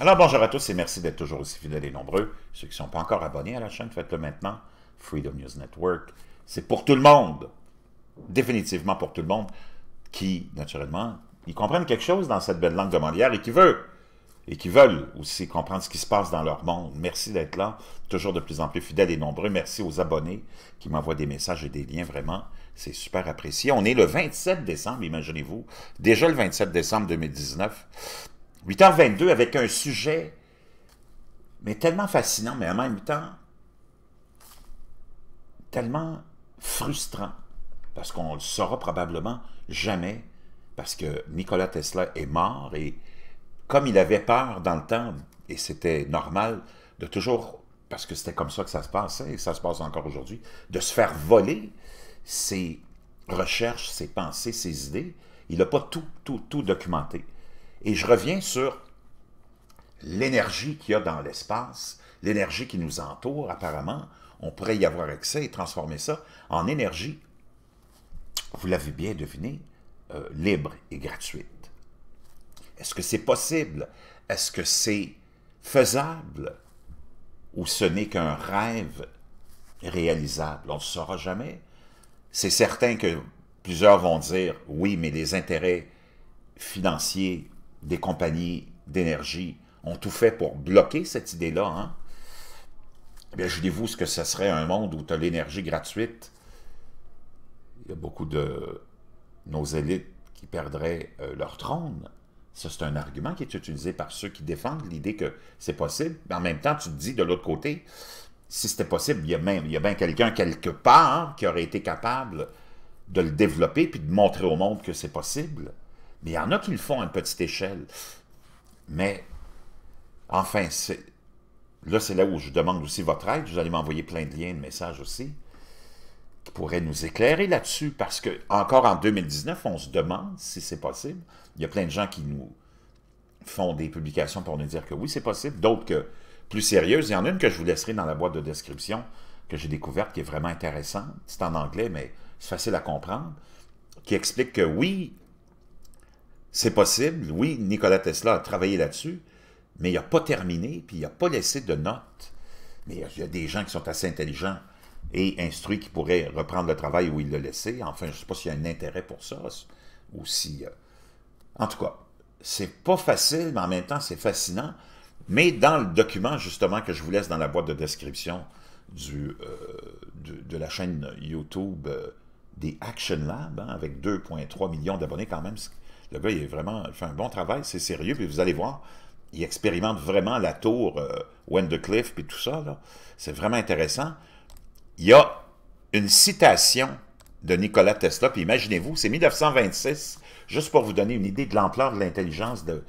Alors bonjour à tous et merci d'être toujours aussi fidèles et nombreux. Ceux qui ne sont pas encore abonnés à la chaîne, faites-le maintenant. Freedom News Network, c'est pour tout le monde. Définitivement pour tout le monde qui, naturellement, ils comprennent quelque chose dans cette belle langue de Molière et qui veut et qui veulent aussi comprendre ce qui se passe dans leur monde. Merci d'être là, toujours de plus en plus fidèles et nombreux. Merci aux abonnés qui m'envoient des messages et des liens, vraiment. C'est super apprécié. On est le 27 décembre, imaginez-vous. Déjà le 27 décembre 2019. 8h22 avec un sujet, mais tellement fascinant, mais en même temps, tellement frustrant, parce qu'on ne le saura probablement jamais, parce que Nikola Tesla est mort, et comme il avait peur dans le temps, et c'était normal de toujours, parce que c'était comme ça que ça se passait, et ça se passe encore aujourd'hui, de se faire voler ses recherches, ses pensées, ses idées, il n'a pas tout, tout, tout documenté. Et je reviens sur l'énergie qu'il y a dans l'espace, l'énergie qui nous entoure, apparemment, on pourrait y avoir accès et transformer ça en énergie, vous l'avez bien deviné, euh, libre et gratuite. Est-ce que c'est possible? Est-ce que c'est faisable? Ou ce n'est qu'un rêve réalisable? On ne saura jamais. C'est certain que plusieurs vont dire, oui, mais les intérêts financiers des compagnies d'énergie ont tout fait pour bloquer cette idée-là. Hein. bien, je dis vous ce que ce serait un monde où tu as l'énergie gratuite. Il y a beaucoup de nos élites qui perdraient euh, leur trône. Ça, c'est un argument qui est utilisé par ceux qui défendent l'idée que c'est possible. en même temps, tu te dis de l'autre côté, si c'était possible, il y a, même, il y bien quelqu'un quelque part qui aurait été capable de le développer puis de montrer au monde que c'est possible. Mais il y en a qui le font à une petite échelle. Mais, enfin, c'est... Là, c'est là où je demande aussi votre aide. Vous allez m'envoyer plein de liens, de messages aussi, qui pourraient nous éclairer là-dessus, parce que encore en 2019, on se demande si c'est possible. Il y a plein de gens qui nous font des publications pour nous dire que oui, c'est possible, d'autres que plus sérieuses. Il y en a une que je vous laisserai dans la boîte de description que j'ai découverte, qui est vraiment intéressante. C'est en anglais, mais c'est facile à comprendre, qui explique que oui, c'est possible, oui, Nikola Tesla a travaillé là-dessus, mais il n'a pas terminé, puis il n'a pas laissé de notes. Mais il y a des gens qui sont assez intelligents et instruits qui pourraient reprendre le travail où il l'a laissé. Enfin, je ne sais pas s'il y a un intérêt pour ça, ou si... Euh, en tout cas, c'est pas facile, mais en même temps, c'est fascinant. Mais dans le document, justement, que je vous laisse dans la boîte de description du, euh, de, la chaîne YouTube euh, des Action Lab, hein, avec 2,3 millions d'abonnés quand même, le gars, il est vraiment, fait un bon travail, c'est sérieux, puis vous allez voir, il expérimente vraiment la tour euh, Wendy Cliff, puis tout ça. C'est vraiment intéressant. Il y a une citation de Nikola Tesla, puis imaginez-vous, c'est 1926, juste pour vous donner une idée de l'ampleur de l'intelligence, de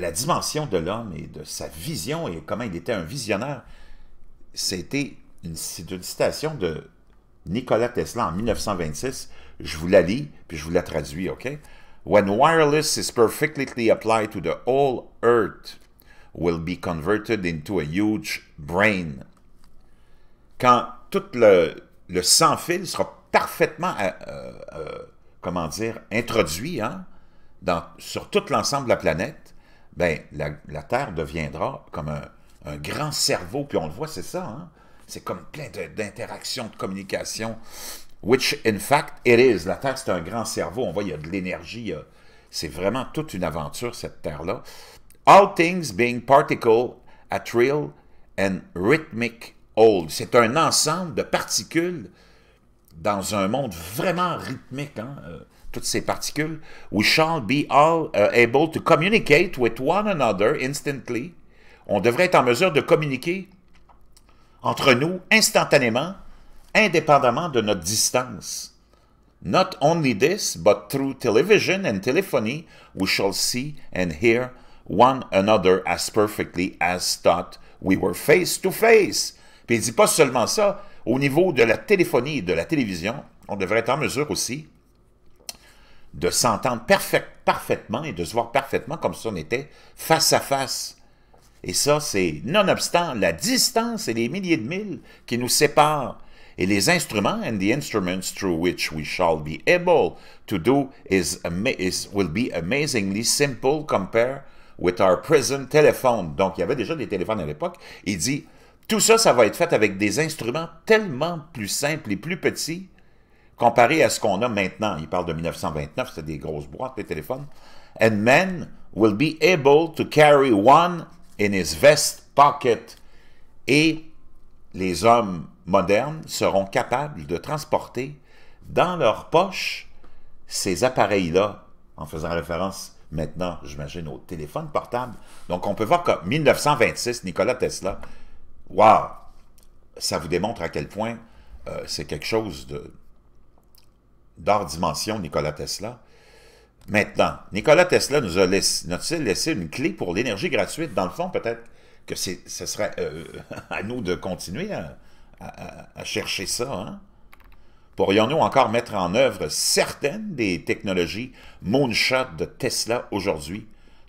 la dimension de l'homme et de sa vision et comment il était un visionnaire. C'était une, une citation de Nikola Tesla en 1926 je vous la lis, puis je vous la traduis, OK? When wireless is perfectly applied to the whole earth, will be converted into a huge brain. Quand tout le, le sans-fil sera parfaitement, euh, euh, euh, comment dire, introduit hein, dans, sur tout l'ensemble de la planète, ben, la, Terre deviendra comme un, grand cerveau, puis on le voit, c'est ça, hein? c'est comme plein d'interactions, de, de communications. Which, in fact, it is. La Terre, c'est un grand cerveau. On voit, il y a de l'énergie. C'est vraiment toute une aventure, cette Terre-là. All things being particle, a trill and rhythmic old. C'est un ensemble de particules dans un monde vraiment rythmique, hein, euh, toutes ces particules. We shall be all euh, able to communicate with one another instantly. On devrait être en mesure de communiquer entre nous instantanément indépendamment de notre distance. Not only this, but through television and telephony, we shall see and hear one another as perfectly as thought we were face to face. Puis il dit pas seulement ça, au niveau de la téléphonie et de la télévision, on devrait être en mesure aussi de s'entendre parfaitement et de se voir parfaitement comme si on était face à face. Et ça, c'est nonobstant la distance et les milliers de milles qui nous séparent et les instruments, and the instruments through which we shall be able to do is, will be amazingly simple compared with our present telephone. Donc, il y avait déjà des téléphones à l'époque. Il dit, tout ça, ça va être fait avec des instruments tellement plus simples et plus petits comparé à ce qu'on a maintenant. Il parle de 1929, c'est des grosses boîtes, les téléphones. And men will be able to carry one in his vest pocket. Et les hommes modernes seront capables de transporter dans leur poche ces appareils-là, en faisant référence maintenant, j'imagine, au téléphone portable. Donc, on peut voir qu'en 1926, Nikola Tesla, waouh, ça vous démontre à quel point euh, c'est quelque chose de dimension, Nikola Tesla. Maintenant, Nikola Tesla nous a laissé, a laissé une clé pour l'énergie gratuite? Dans le fond, peut-être que ce serait euh, à nous de continuer à, à, chercher ça. Hein? Pourrions-nous encore mettre en œuvre certaines des technologies moonshot de Tesla aujourd'hui?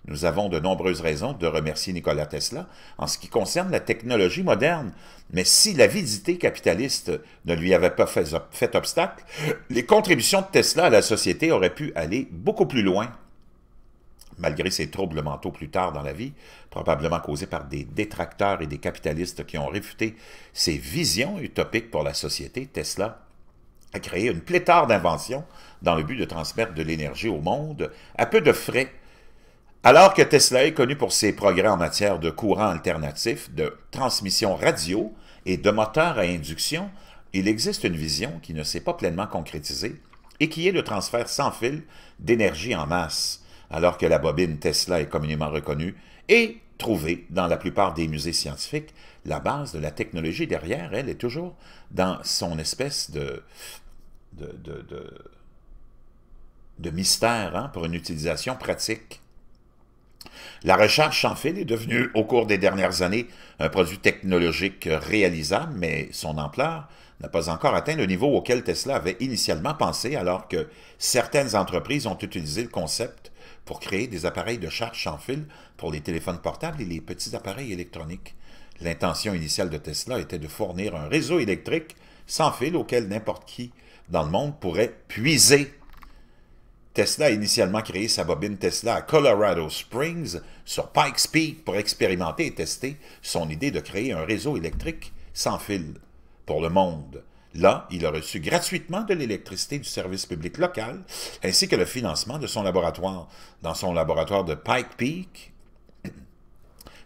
Nous avons de nombreuses raisons de remercier Nikola Tesla en ce qui concerne la technologie moderne, mais si l'avidité capitaliste ne lui avait pas fait obstacle, les contributions de Tesla à la société auraient pu aller beaucoup plus loin malgré ses troubles mentaux plus tard dans la vie, probablement causés par des détracteurs et des capitalistes qui ont réfuté ses visions utopiques pour la société, Tesla a créé une pléthore d'inventions dans le but de transmettre de l'énergie au monde à peu de frais. Alors que Tesla est connu pour ses progrès en matière de courant alternatif, de transmission radio et de moteur à induction, il existe une vision qui ne s'est pas pleinement concrétisée et qui est le transfert sans fil d'énergie en masse alors que la bobine Tesla est communément reconnue, et trouvée dans la plupart des musées scientifiques la base de la technologie derrière, elle est toujours dans son espèce de, mystère hein, pour une utilisation pratique. La recherche en fil est devenue, au cours des dernières années, un produit technologique réalisable, mais son ampleur n'a pas encore atteint le niveau auquel Tesla avait initialement pensé, alors que certaines entreprises ont utilisé le concept pour créer des appareils de charge sans fil pour les téléphones portables et les petits appareils électroniques. L'intention initiale de Tesla était de fournir un réseau électrique sans fil auquel n'importe qui dans le monde pourrait puiser. Tesla a initialement créé sa bobine Tesla à Colorado Springs sur Pikes Peak pour expérimenter et tester son idée de créer un réseau électrique sans fil pour le monde. Là, il a reçu gratuitement de l'électricité du service public local, ainsi que le financement de son laboratoire. Dans son laboratoire de Pike Peak,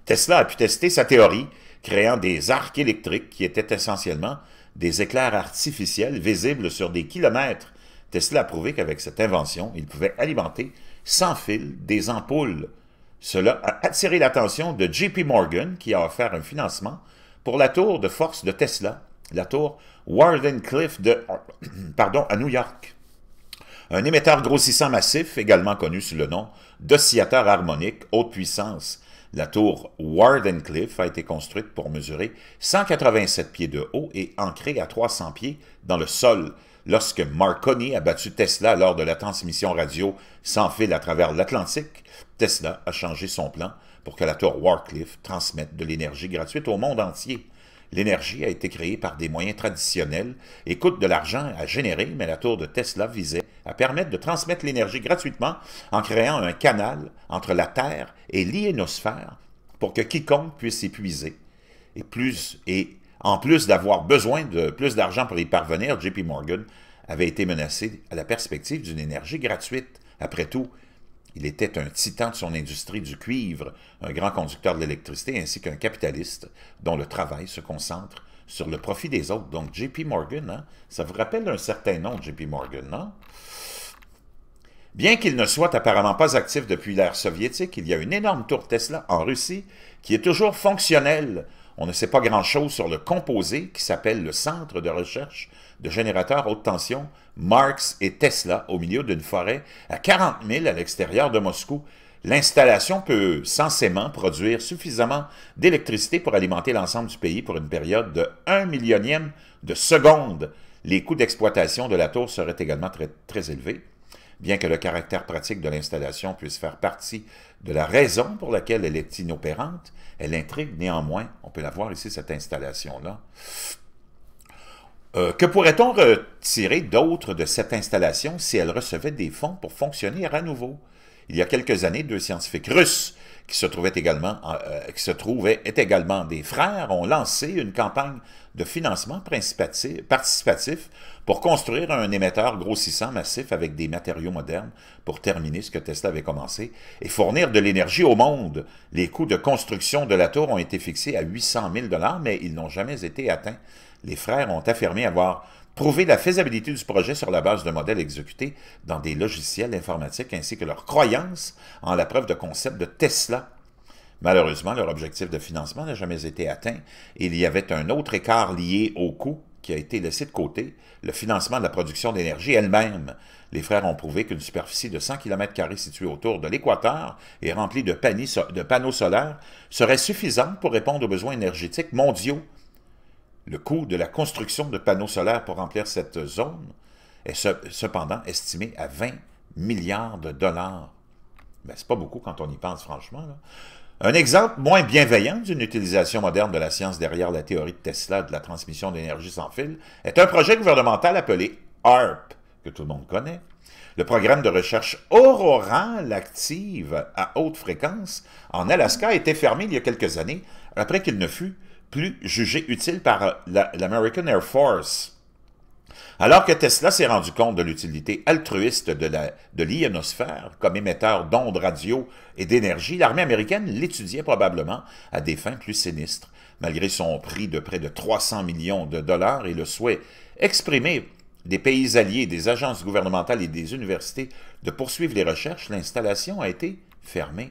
Tesla a pu tester sa théorie, créant des arcs électriques qui étaient essentiellement des éclairs artificiels visibles sur des kilomètres. Tesla a prouvé qu'avec cette invention, il pouvait alimenter sans fil des ampoules. Cela a attiré l'attention de JP Morgan qui a offert un financement pour la tour de force de Tesla la tour Wardenclyffe de, pardon, à New York. Un émetteur grossissant massif, également connu sous le nom d'oscillateur harmonique haute puissance. La tour Wardenclyffe a été construite pour mesurer 187 pieds de haut et ancrée à 300 pieds dans le sol. Lorsque Marconi a battu Tesla lors de la transmission radio sans fil à travers l'Atlantique, Tesla a changé son plan pour que la tour Warcliffe transmette de l'énergie gratuite au monde entier. L'énergie a été créée par des moyens traditionnels et coûte de l'argent à générer, mais la tour de Tesla visait à permettre de transmettre l'énergie gratuitement en créant un canal entre la Terre et l'ionosphère pour que quiconque puisse y puiser. Et, plus, et en plus d'avoir besoin de plus d'argent pour y parvenir, JP Morgan avait été menacé à la perspective d'une énergie gratuite. Après tout, il était un titan de son industrie du cuivre, un grand conducteur de l'électricité ainsi qu'un capitaliste dont le travail se concentre sur le profit des autres. Donc JP Morgan, hein, ça vous rappelle un certain nom, JP Morgan, non? Bien qu'il ne soit apparemment pas actif depuis l'ère soviétique, il y a une énorme tour Tesla en Russie qui est toujours fonctionnelle. On ne sait pas grand-chose sur le composé qui s'appelle le Centre de recherche de générateurs haute tension, Marx et Tesla au milieu d'une forêt à 40 000 à l'extérieur de Moscou. L'installation peut censément produire suffisamment d'électricité pour alimenter l'ensemble du pays pour une période de 1 millionième de seconde. Les coûts d'exploitation de la tour seraient également très, très élevés bien que le caractère pratique de l'installation puisse faire partie de la raison pour laquelle elle est inopérante, elle intrigue néanmoins, on peut la voir ici, cette installation-là, euh, que pourrait-on retirer d'autre de cette installation si elle recevait des fonds pour fonctionner à nouveau? Il y a quelques années, deux scientifiques russes qui se trouvaient également, euh, qui se trouvaient, étaient également des frères, ont lancé une campagne de financement participatif pour construire un émetteur grossissant massif avec des matériaux modernes pour terminer ce que Tesla avait commencé et fournir de l'énergie au monde. Les coûts de construction de la tour ont été fixés à 800 000 mais ils n'ont jamais été atteints. Les frères ont affirmé avoir prouver la faisabilité du projet sur la base de modèles exécutés dans des logiciels informatiques ainsi que leur croyance en la preuve de concept de Tesla Malheureusement, leur objectif de financement n'a jamais été atteint et il y avait un autre écart lié au coût qui a été laissé de côté, le financement de la production d'énergie elle-même. Les frères ont prouvé qu'une superficie de 100 km située autour de l'équateur et remplie de panneaux solaires serait suffisante pour répondre aux besoins énergétiques mondiaux le coût de la construction de panneaux solaires pour remplir cette zone est cependant estimé à 20 milliards de dollars. Ce ben, c'est pas beaucoup quand on y pense, franchement. Un exemple moins bienveillant d'une utilisation moderne de la science derrière la théorie de Tesla de la transmission d'énergie sans fil est un projet gouvernemental appelé ARP, que tout le monde connaît. Le programme de recherche auroral active à haute fréquence en Alaska a été fermé il y a quelques années après qu'il ne fut plus jugé utile par l'American Air Force. Alors que Tesla s'est rendu compte de l'utilité altruiste de l'ionosphère de comme émetteur d'ondes radio et d'énergie, l'armée américaine l'étudiait probablement à des fins plus sinistres. Malgré son prix de près de 300 millions de dollars et le souhait exprimé des pays alliés, des agences gouvernementales et des universités de poursuivre les recherches, l'installation a été fermée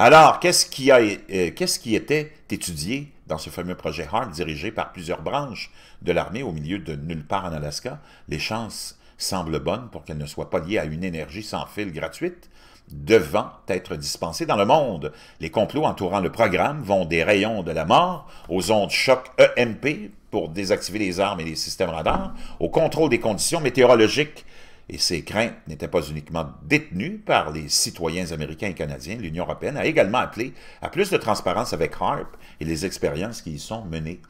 alors, qu'est-ce qui, a, euh, qu'est-ce qui était étudié dans ce fameux projet HART dirigé par plusieurs branches de l'armée au milieu de nulle part en Alaska? Les chances semblent bonnes pour qu'elle ne soit pas liées à une énergie sans fil gratuite devant être dispensée dans le monde. Les complots entourant le programme vont des rayons de la mort aux ondes choc EMP pour désactiver les armes et les systèmes radars, au contrôle des conditions météorologiques et ces craintes n'étaient pas uniquement détenues par les citoyens américains et canadiens. L'Union européenne a également appelé à plus de transparence avec HARP et les expériences qui y sont menées.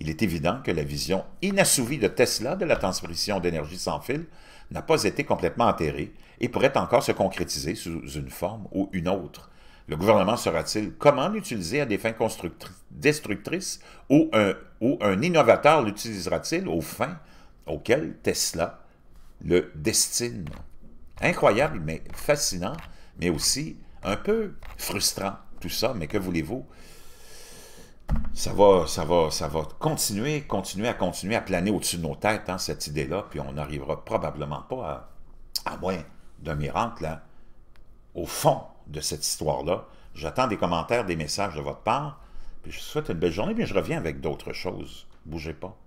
Il est évident que la vision inassouvie de Tesla de la transmission d'énergie sans fil n'a pas été complètement enterrée et pourrait encore se concrétiser sous une forme ou une autre. Le gouvernement saura-t-il comment l'utiliser à des fins destructrices ou un, ou un innovateur l'utilisera-t-il aux fins auxquelles Tesla le destin, Incroyable, mais fascinant, mais aussi un peu frustrant, tout ça, mais que voulez-vous? Ça va, ça va, ça va continuer, continuer à continuer à planer au-dessus de nos têtes, hein, cette idée-là, puis on n'arrivera probablement pas à, moins d'un miracle, hein. au fond de cette histoire-là. J'attends des commentaires, des messages de votre part, puis je vous souhaite une belle journée, mais je reviens avec d'autres choses. Bougez pas.